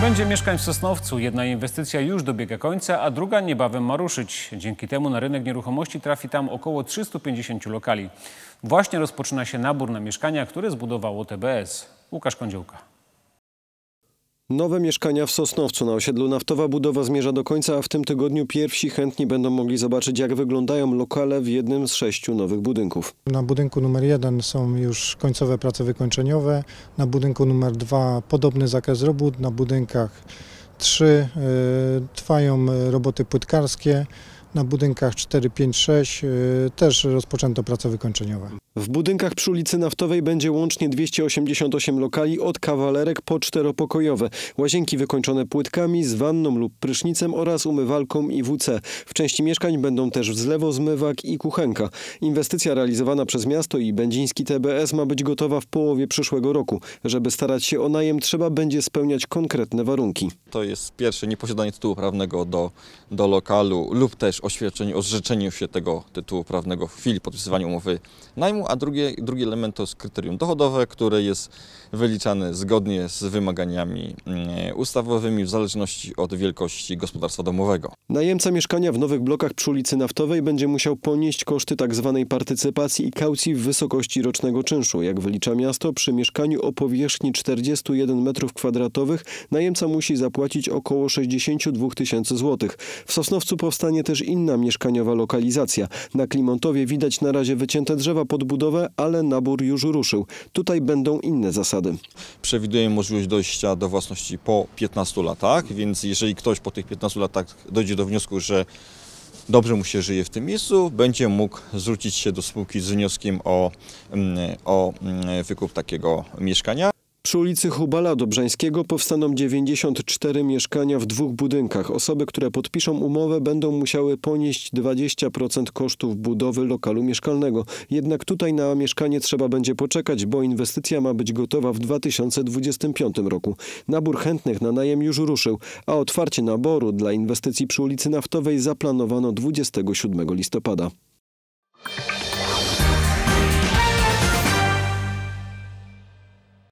będzie mieszkań w Sosnowcu. Jedna inwestycja już dobiega końca, a druga niebawem ma ruszyć. Dzięki temu na rynek nieruchomości trafi tam około 350 lokali. Właśnie rozpoczyna się nabór na mieszkania, które zbudowało TBS. Łukasz Kądziołka. Nowe mieszkania w Sosnowcu na osiedlu Naftowa budowa zmierza do końca, a w tym tygodniu pierwsi chętni będą mogli zobaczyć, jak wyglądają lokale w jednym z sześciu nowych budynków. Na budynku numer jeden są już końcowe prace wykończeniowe, na budynku numer dwa podobny zakres robót, na budynkach trzy y, trwają roboty płytkarskie. Na budynkach 4, 5, 6 też rozpoczęto prace wykończeniowe. W budynkach przy ulicy Naftowej będzie łącznie 288 lokali od kawalerek po czteropokojowe. Łazienki wykończone płytkami z wanną lub prysznicem oraz umywalką i WC. W części mieszkań będą też wzlewo, zmywak i kuchenka. Inwestycja realizowana przez miasto i będziński TBS ma być gotowa w połowie przyszłego roku. Żeby starać się o najem trzeba będzie spełniać konkretne warunki. To jest pierwsze nieposiadanie tytułu prawnego do, do lokalu lub też oświadczeń o zrzeczeniu się tego tytułu prawnego w chwili podpisywania umowy najmu, a drugi drugi element to jest kryterium dochodowe, które jest wyliczane zgodnie z wymaganiami mm, ustawowymi w zależności od wielkości gospodarstwa domowego. Najemca mieszkania w nowych blokach przy ulicy Naftowej będzie musiał ponieść koszty tzw. Tak partycypacji i kaucji w wysokości rocznego czynszu. Jak wylicza miasto, przy mieszkaniu o powierzchni 41 m2 najemca musi zapłacić około 62 tysięcy złotych. W Sosnowcu powstanie też inny inna mieszkaniowa lokalizacja. Na Klimontowie widać na razie wycięte drzewa pod budowę, ale nabór już ruszył. Tutaj będą inne zasady. Przewiduję możliwość dojścia do własności po 15 latach, więc jeżeli ktoś po tych 15 latach dojdzie do wniosku, że dobrze mu się żyje w tym miejscu, będzie mógł zwrócić się do spółki z wnioskiem o, mm, o mm, wykup takiego mieszkania. Przy ulicy Hubala Dobrzańskiego powstaną 94 mieszkania w dwóch budynkach. Osoby, które podpiszą umowę będą musiały ponieść 20% kosztów budowy lokalu mieszkalnego. Jednak tutaj na mieszkanie trzeba będzie poczekać, bo inwestycja ma być gotowa w 2025 roku. Nabór chętnych na najem już ruszył, a otwarcie naboru dla inwestycji przy ulicy Naftowej zaplanowano 27 listopada.